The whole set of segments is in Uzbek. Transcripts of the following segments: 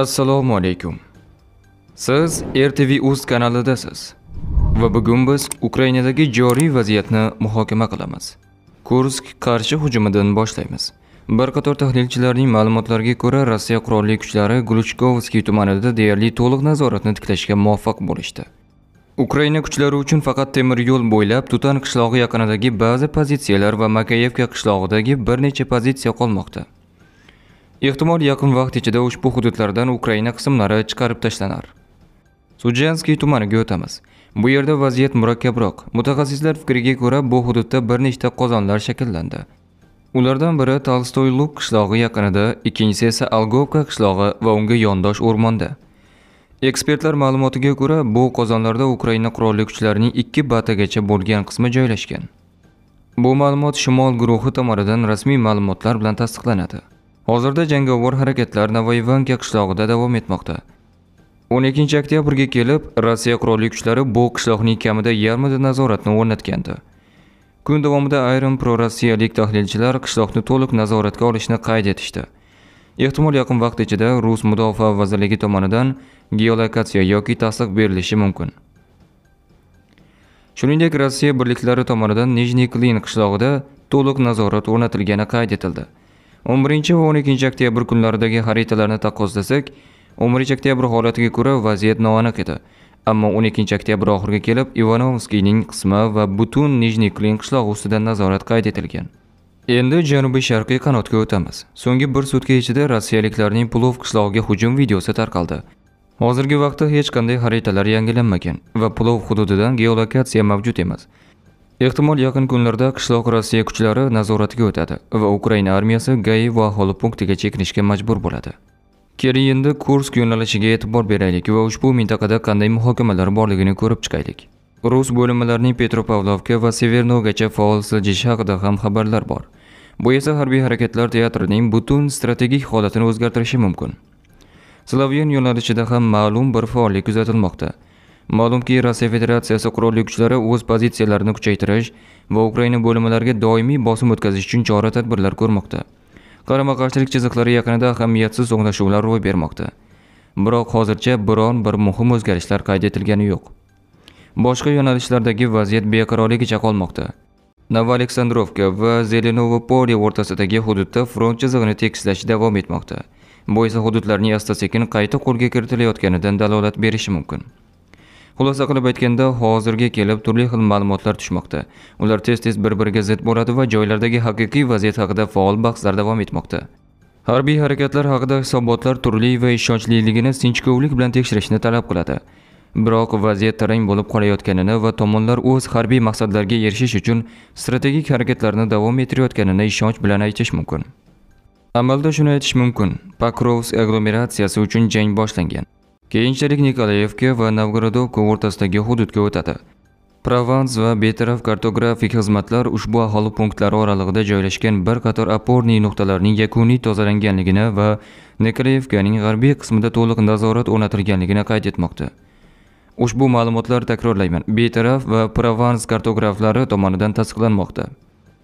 assalomu alaykum siz rtv uz kanalidasiz va bugun biz ukrainadagi joriy vaziyatni muhokama qilamiz kursk qarshi hujumidan boshlaymiz bir qator tahlilchilarning ma'lumotlariga ko'ra rossiya qurolli kuchlari gluchkovskiy tumanida deyarli to'liq nazoratni tiklashga muvaffaq bo'lishdi ukraina kuchlari uchun faqat temir yo'l bo'ylab tutan qishlog'i yaqinidagi ba'zi pozitsiyalar va makayevka qishlog'idagi bir necha pozitsiya qolmoqda Ehtimol yaqin vaqt ichida ushbu hududlardan Ukraina qismlari chiqarib tashlanar. Sujanskiy tumaniga o'tamiz. Bu yerda vaziyat murakkabroq. Mutaxassislar fikriga ko'ra, bu hududda bir nechta qozonlar shakllandi. Ulardan biri Tolstoy Luk qishlog'i yaqinida, ikkinchisi esa Algovka qishlog'i va unga yondosh o'rmonda. Ekspertlar ma'lumotiga ko'ra, bu qozonlarda Ukraina qurolli kuchlarining 2 batagacha bo'lgan qismi joylashgan. Bu ma'lumot Shimol guruhi tomonidan rasmiy ma'lumotlar bilan tasdiqlanadi. Hozirda jangovar harakatlar Navoiy Vanka qishlog'ida davom etmoqda. 12 oktyabrga kelib, Rossiya qurolli kuchlari bu qishloqning kamida yarmida nazoratni o'rnatgandi. Kun davomida ayrim pro-rossiyalik tahlilchilar qishloqni to'liq nazoratga olishni qayd etishdi. Ehtimol yaqin vaqt ichida Rus mudofaa vazirligi tomonidan geolokatsiya yoki tasdiq berilishi mumkin. Shuningdek, Rossiya birliklari tomonidan Nijniy Klin qishlog'ida to'liq nazorat o'rnatilgani qayd etildi. 11 va 12 oktyabr kunlaridagi xaritalarni taqqoslasak 11 oktyabr holatiga ko'ra vaziyat noaniq edi ammo 12 oktyabr oxiriga kelib ivanovskiyning qismi va butun nijniy klin qishlog'i ustidan nazorat qayd etilgan endi janubiy sharqiy qanotga o'tamiz so'nggi bir sutka ichida rossiyaliklarning pulov qishlog'iga hujum videosi tarqaldi hozirgi vaqtda hech qanday xaritalar yangilanmagan va pulov hududidan geolokatsiya mavjud emas Ehtimol yaqin kunlarda qishloq Rossiya kuchlari nazoratiga o'tadi va Ukraina armiyasi Gayev va aholi punktiga chekinishga majbur bo'ladi. Keri endi Kursk yo'nalishiga e'tibor beraylik va ushbu mintaqada qanday muhokamalar borligini ko'rib chiqaylik. Rus bo'linmalarining Petropavlovka va Severnogacha faol siljishi haqida ham xabarlar bor. Bu esa harbiy harakatlar teatrining butun strategik holatini o'zgartirishi mumkin. Slavyan yo'nalishida ham ma'lum bir faollik kuzatilmoqda. ma'lumki rossiya federatsiyasi qurolli kuchlari o'z pozitsiyalarini kuchaytirish va ukraina bo'limlariga doimiy bosim o'tkazish uchun chora tadbirlar ko'rmoqda qarama qarshilik chiziqlari yaqinida ahamiyatsiz to'qnashuvlar ro'y bermoqda biroq hozircha biron bir muhim o'zgarishlar qayd etilgani yo'q boshqa yo'nalishlardagi vaziyat beqarorligicha qolmoqda Aleksandrovka va zelenovo o'rtasidagi hududda front chizig'ini tekislash davom etmoqda bu esa hududlarning asta sekin qayta qo'lga kiritilayotganidan dalolat berishi mumkin xulosa qilib aytganda hozirga kelib turli xil ma'lumotlar tushmoqda ular tez tez bir biriga zid bo'ladi va joylardagi haqiqiy vaziyat haqida faol bahslar davom etmoqda harbiy harakatlar haqida hisobotlar turli va ishonchliligini sinchkovlik bilan tekshirishni talab qiladi biroq vaziyat tarang bo'lib qolayotganini va tomonlar o'z harbiy maqsadlarga erishish uchun strategik harakatlarni davom ettirayotganini ishonch bilan aytish mumkin amalda shuni aytish mumkin pakrovs agglomeratsiyasi uchun jang boshlangan Keyinchalik Nikolayevka va Novgorodovka o'rtasidagi hududga o'tadi. Provans va betaraf kartografik xizmatlar ushbu aholi punktlari oralig'ida joylashgan bir qator oporniy nuqtalarning yakuniy tozalanganligini va Nikolayevkaning g'arbiy qismida to'liq nazorat o'rnatilganligini qayd etmoqda. Ushbu ma'lumotlar takrorlayman, betaraf va Provans kartograflari tomonidan tasdiqlanmoqda.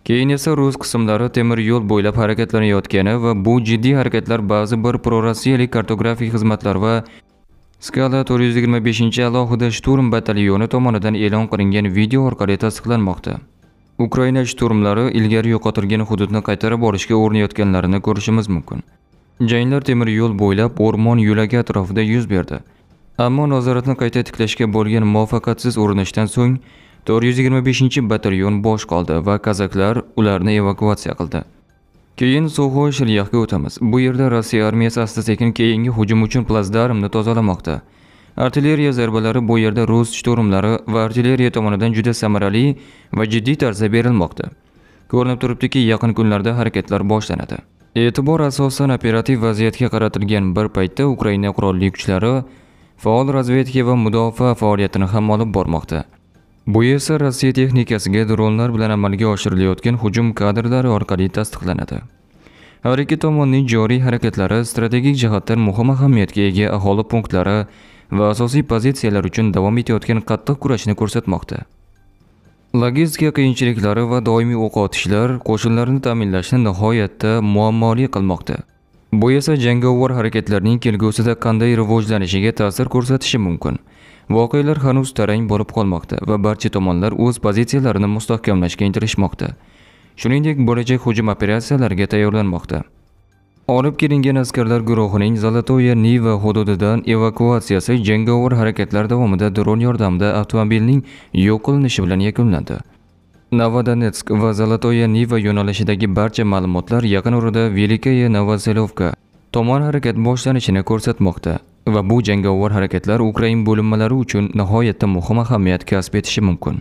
Keyin esa rus qismlari temir yo'l bo'ylab harakatlanayotgani va bu jiddiy harakatlar ba'zi bir prorossiyalik kartografik xizmatlar va skala 425 alohida shturm batalyoni tomonidan e'lon qilingan video orqali tasdiqlanmoqda ukraina shturmlari ilgari yo'qotilgan hududni qaytarib olishga urinayotganlarini ko'rishimiz mumkin janglar temir yo'l bo'ylab o'rmon yo'lagi atrofida yuz berdi ammo nazoratni qayta tiklashga bo'lgan muvaffaqiyatsiz urinishdan so'ng 425 batalyon bosh qoldi va kazaklar ularni evakuatsiya qildi Keyin Soho shiryaqga o'tamiz. Bu yerda Rossiya armiyasi asta-sekin keyingi hujum uchun plazdarmni tozalamoqda. Artilleriya zarbalari bu yerda rus shturmlari va artilleriya tomonidan juda samarali va jiddiy tarzda berilmoqda. Ko'rinib turibdiki, yaqin kunlarda harakatlar boshlanadi. E'tibor asosan operativ vaziyatga qaratilgan bir paytda Ukraina qurolli kuchlari faol razvedka va mudofaa faoliyatini ham olib bormoqda. Bu esa Rossiya texnikasiga dronlar bilan amalga oshirilayotgan hujum kadrlari orqali tasdiqlanadi. Har ikki tomonning joriy harakatlari strategik jihatdan muhim ahamiyatga ega aholi punktlari va asosiy pozitsiyalar uchun davom etayotgan qattiq kurashni ko'rsatmoqda. Logistika qiyinchiliklari va doimiy o'q otishlar qo'shinlarni ta'minlashni nihoyatda muammoli qilmoqda. Bu esa jangovar harakatlarning kelgusida qanday rivojlanishiga ta'sir ko'rsatishi mumkin. voqealar hanuz tarang bo'lib qolmoqda va barcha tomonlar o'z pozitsiyalarini mustahkamlashga intilishmoqda shuningdek bo'lajak hujum operatsiyalariga tayyorlanmoqda olib kelingan askarlar guruhining zolatoya niva hududidan evakuatsiyasi jangovar harakatlar davomida dron yordamida avtomobilning yo'q qilinishi bilan yakunlandi Novodonetsk va Zolotoya Niva yo'nalishidagi barcha ma'lumotlar yaqin orada Velikaya Novoselovka tomon harakat boshlanishini ko'rsatmoqda va bu jangovar harakatlar Ukrain bo'linmalari uchun nihoyatda muhim ahamiyat kasb etishi mumkin.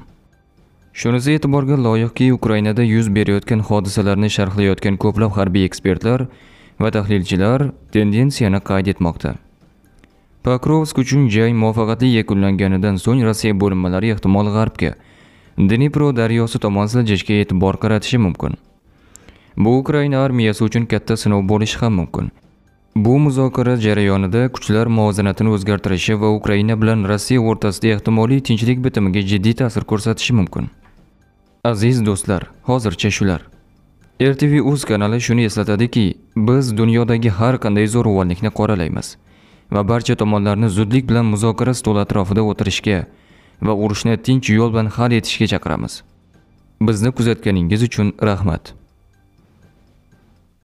Shunisi e'tiborga loyiqki, Ukrainada yuz berayotgan hodisalarni sharhlayotgan ko'plab harbiy ekspertlar va tahlilchilar tendensiyani qayd etmoqda. Pokrovsk uchun jang muvaffaqiyatli yakunlanganidan so'ng Rossiya bo'linmalari ehtimol g'arbga Dnipro daryosi tomon siljishga e'tibor qaratishi mumkin. Bu Ukraina armiyasi uchun katta sinov bo'lishi ham mumkin. Bu muzokara jarayonida kuchlar muvozanatini o'zgartirishi va Ukraina bilan Rossiya o'rtasida ehtimoliy tinchlik bitimiga jiddiy ta'sir ko'rsatishi mumkin. Aziz do'stlar, hozircha shular. RTV Uz kanali shuni eslatadiki, biz dunyodagi har qanday zo'ravonlikni qoralaymiz va barcha tomonlarni zudlik bilan muzokara stoli atrofida o'tirishga va urushni tinch yo'l bilan hal etishga chaqiramiz. Bizni kuzatganingiz uchun rahmat.